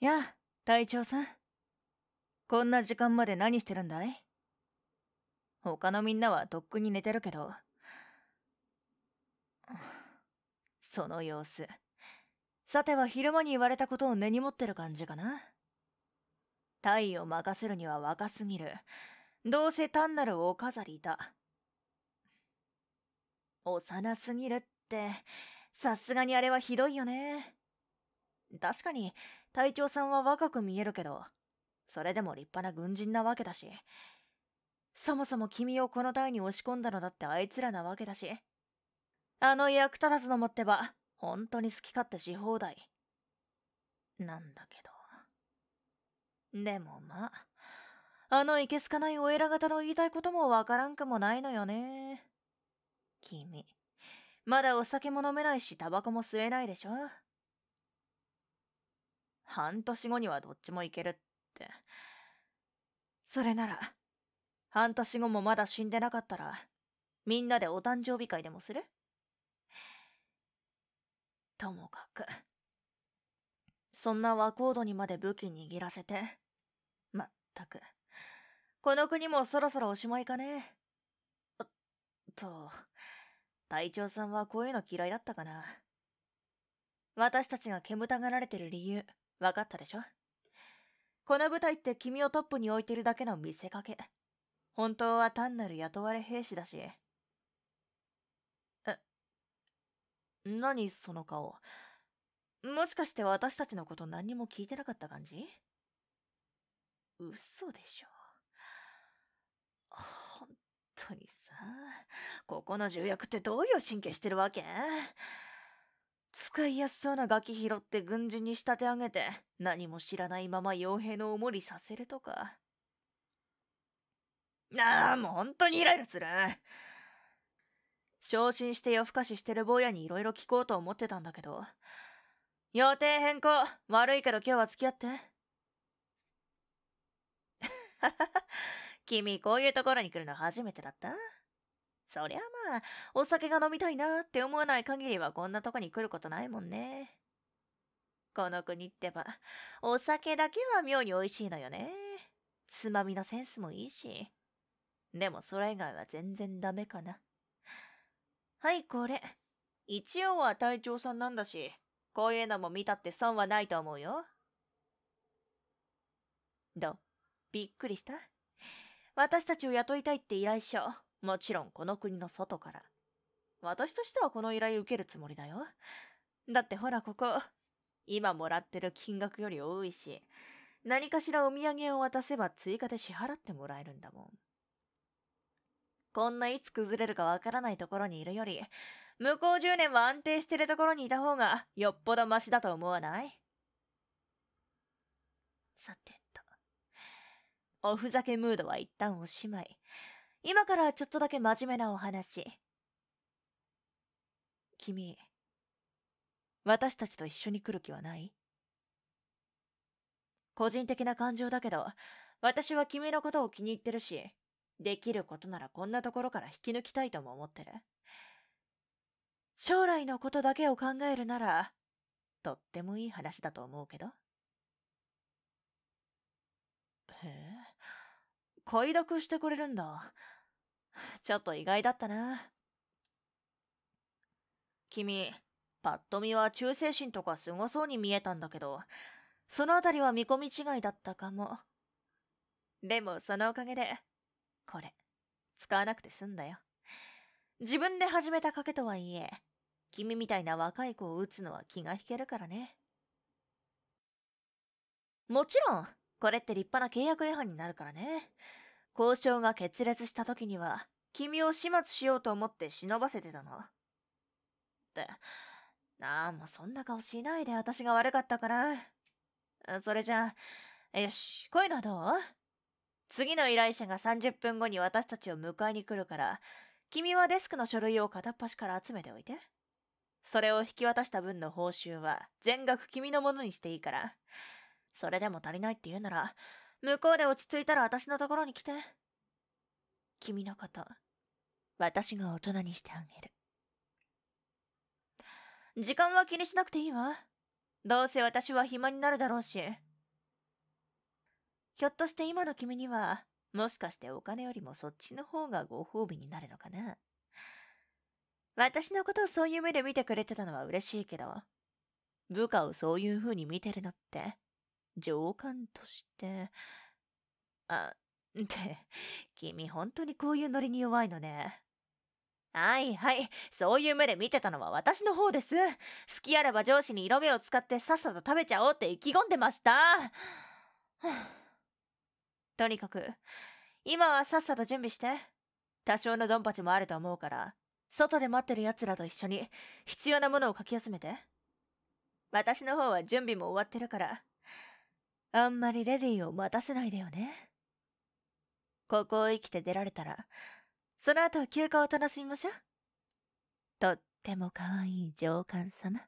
やあ隊長さんこんな時間まで何してるんだい他のみんなはとっくに寝てるけどその様子さては昼間に言われたことを根に持ってる感じかな隊を任せるには若すぎるどうせ単なるお飾りだ幼すぎるってさすがにあれはひどいよね確かに隊長さんは若く見えるけど、それでも立派な軍人なわけだし、そもそも君をこの隊に押し込んだのだってあいつらなわけだし、あの役立たずの持ってば、本当に好き勝手し放題。なんだけど。でもまあ、あのいけすかないお偉方の言いたいこともわからんくもないのよね。君、まだお酒も飲めないしタバコも吸えないでしょ半年後にはどっちもいけるって。それなら、半年後もまだ死んでなかったら、みんなでお誕生日会でもするともかく、そんな和コードにまで武器握らせて、まったく、この国もそろそろおしまいかね。おっと、隊長さんはこういうの嫌いだったかな。私たちが煙たがられてる理由、分かったでしょこの部隊って君をトップに置いてるだけの見せかけ。本当は単なる雇われ兵士だし。え、何その顔。もしかして私たちのこと何にも聞いてなかった感じ嘘でしょ。本当にさ、ここの重役ってどういう神経してるわけ使いやすそうなガキ拾って軍人に仕立て上げて何も知らないまま傭兵のおもりさせるとかああもう本当にイライラする昇進して夜更かししてる坊やにいろいろ聞こうと思ってたんだけど予定変更悪いけど今日は付き合って 君こういうところに来るの初めてだったそりゃまあ、お酒が飲みたいなって思わない限りはこんなとこに来ることないもんね。この国ってば、お酒だけは妙に美味しいのよね。つまみのセンスもいいし。でもそれ以外は全然ダメかな。はい、これ。一応は隊長さんなんだし、こういうのも見たって損はないと思うよ。どうびっくりした私たちを雇いたいって依頼書。もちろんこの国の外から。私としてはこの依頼受けるつもりだよ。だってほらここ、今もらってる金額より多いし、何かしらお土産を渡せば追加で支払ってもらえるんだもん。こんないつ崩れるかわからないところにいるより、向こう10年は安定してるところにいた方がよっぽどマシだと思わないさてと。おふざけムードは一旦おしまい。今からちょっとだけ真面目なお話。君、私たちと一緒に来る気はない個人的な感情だけど、私は君のことを気に入ってるし、できることならこんなところから引き抜きたいとも思ってる。将来のことだけを考えるなら、とってもいい話だと思うけど。へえ快諾してくれるんだ。ちょっと意外だったな。君、パッと見は忠誠心とかすごそうに見えたんだけど、そのあたりは見込み違いだったかも。でもそのおかげで、これ、使わなくて済んだよ。自分で始めた賭けとはいえ、君みたいな若い子を打つのは気が引けるからね。もちろん、これって立派な契約違反になるからね。交渉が決裂した時には、君を始末しようと思って忍ばせてたの。って、なあ、もそんな顔しないで私が悪かったから。それじゃあ、よし、こういうのはどう次の依頼者が30分後に私たちを迎えに来るから、君はデスクの書類を片っ端から集めておいて。それを引き渡した分の報酬は全額君のものにしていいから。それでも足りないって言うなら、向こうで落ち着いたら私のところに来て。君のこと、私が大人にしてあげる。時間は気にしなくていいわ。どうせ私は暇になるだろうし。ひょっとして今の君には、もしかしてお金よりもそっちの方がご褒美になるのかな。私のことをそういう目で見てくれてたのは嬉しいけど、部下をそういう風に見てるのって、上官として、あ、っ て、君本当にこういうノリに弱いのね。はいはい、そういう目で見てたのは私の方です。好きあれば上司に色目を使ってさっさと食べちゃおうって意気込んでました。とにかく、今はさっさと準備して。多少のドンパチもあると思うから、外で待ってる奴らと一緒に必要なものをかき集めて。私の方は準備も終わってるから、あんまりレディを待たせないでよね。ここを生きて出られたら、その後休暇を楽しみましょう。とっても可愛い上官様。